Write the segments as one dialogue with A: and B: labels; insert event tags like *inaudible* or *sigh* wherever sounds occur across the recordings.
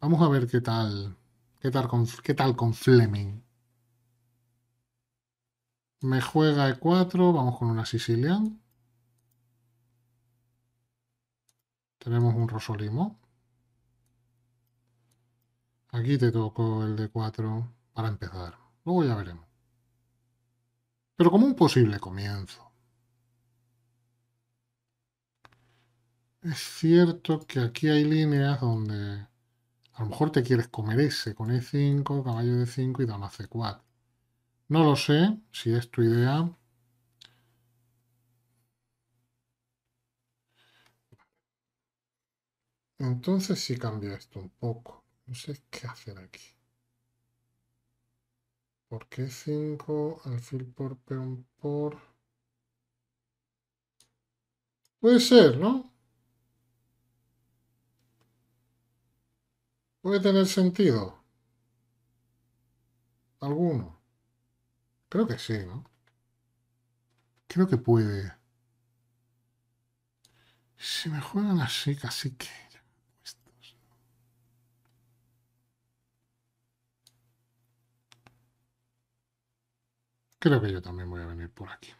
A: Vamos a ver qué tal. ¿Qué tal con, qué tal con Fleming? Me juega E4, vamos con una Sicilian. Tenemos un Rosolimo. Aquí te toco el D4 para empezar. Luego ya veremos. Pero como un posible comienzo. Es cierto que aquí hay líneas donde a lo mejor te quieres comer ese con E5, caballo de 5 y dama C4. No lo sé si es tu idea. Entonces sí cambia esto un poco. No sé qué hacer aquí. ¿Por qué 5? E Alfil por peón por... Puede ser, ¿no? puede tener sentido. ¿Alguno? Creo que sí, ¿no? Creo que puede. Si me juegan así, casi que... Creo que yo también voy a venir por aquí.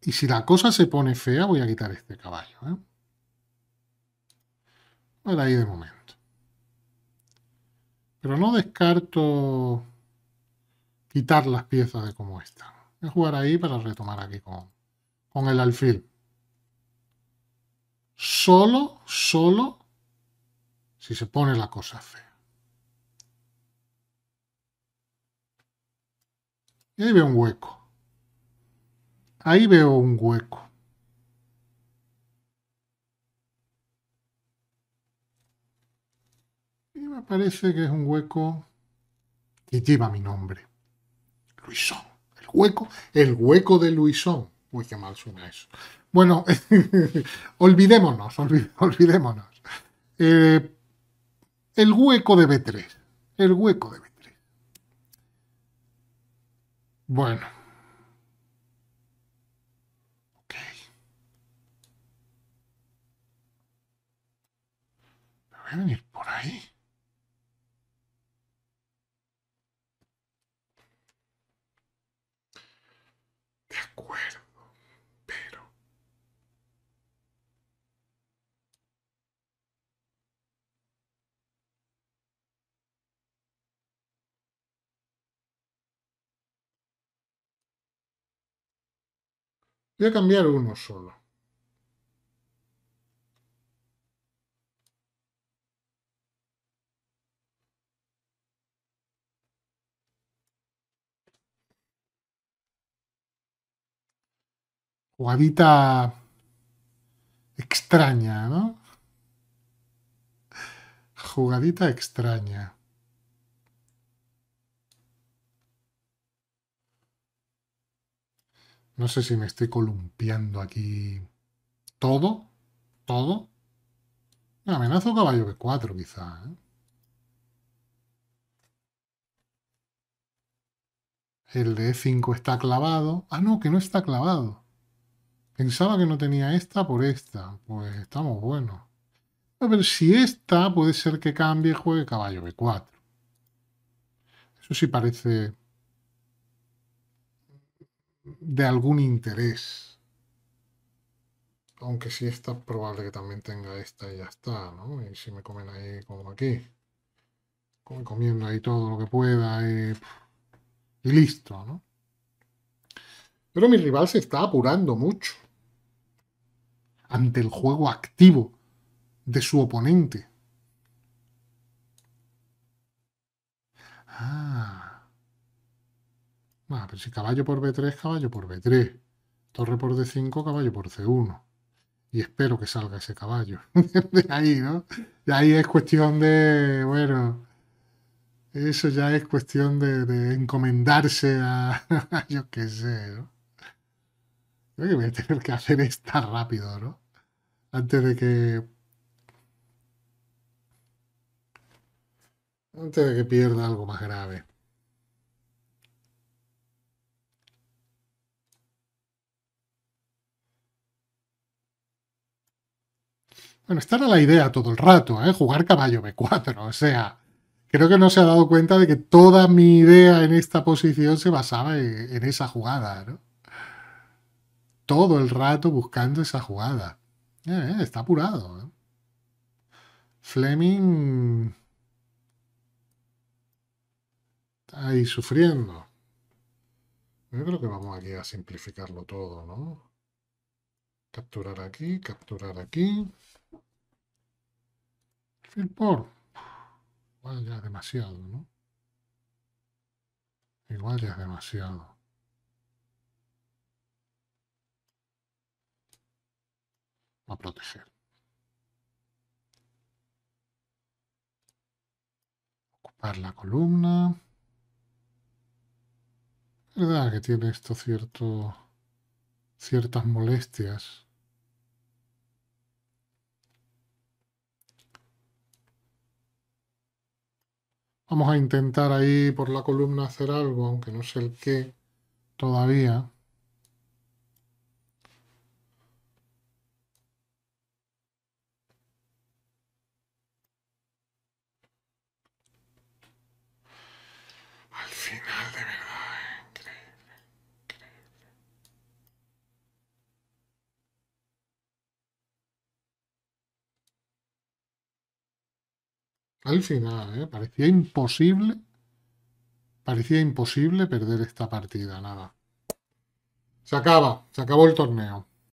A: Y si la cosa se pone fea, voy a quitar este caballo, ¿eh? ahí de momento. Pero no descarto quitar las piezas de como están. Voy jugar ahí para retomar aquí con, con el alfil. Solo, solo, si se pone la cosa fea. Y ahí veo un hueco. Ahí veo un hueco. me ah, parece que es un hueco que lleva mi nombre. Luisón. El hueco, el hueco de Luisón. Uy, qué mal suena eso. Bueno, *laughs* olvidémonos, olvidémonos. Eh, el hueco de B3. El hueco de B3. Bueno. Ok. Me voy a venir por ahí. Voy a cambiar uno solo. Jugadita extraña, ¿no? Jugadita extraña. No sé si me estoy columpiando aquí todo, todo. Me caballo b 4 quizá. ¿eh? El de E5 está clavado. Ah, no, que no está clavado. Pensaba que no tenía esta por esta. Pues estamos buenos. A ver, si esta puede ser que cambie, juegue caballo B4. Eso sí parece de algún interés. Aunque si está probable que también tenga esta y ya está, ¿no? Y si me comen ahí como aquí. Comiendo ahí todo lo que pueda y, listo, ¿no? Pero mi rival se está apurando mucho ante el juego activo de su oponente. Ah pero si caballo por B3, caballo por B3. Torre por D5, caballo por C1. Y espero que salga ese caballo. *laughs* de ahí, ¿no? De ahí es cuestión de, bueno, eso ya es cuestión de, encomendarse *laughs* a, yo qué sé, ¿no? Creo que voy a tener que hacer esta rápido, ¿no? Antes de que... Antes de que pierda algo más grave. Bueno, esta era la idea todo el rato, ¿eh? jugar caballo B4, o sea, creo que no se ha dado cuenta de que toda mi idea en esta posición se basaba en, esa jugada, ¿no? Todo el rato buscando esa jugada. Eh, eh, está apurado. ¿eh? Fleming está ahí sufriendo. Yo eh, creo que vamos aquí a simplificarlo todo, ¿no? Capturar aquí, capturar aquí. Fill por. Igual ya es demasiado, ¿no? Igual ya es demasiado. A proteger. Ocupar la columna. verdad que tiene esto cierto, ciertas molestias. Vamos a intentar ahí por la columna hacer algo, aunque no sé el qué todavía. final, ¿eh? parecía imposible. Parecía imposible perder esta partida, nada. Se acaba, se acabó el torneo.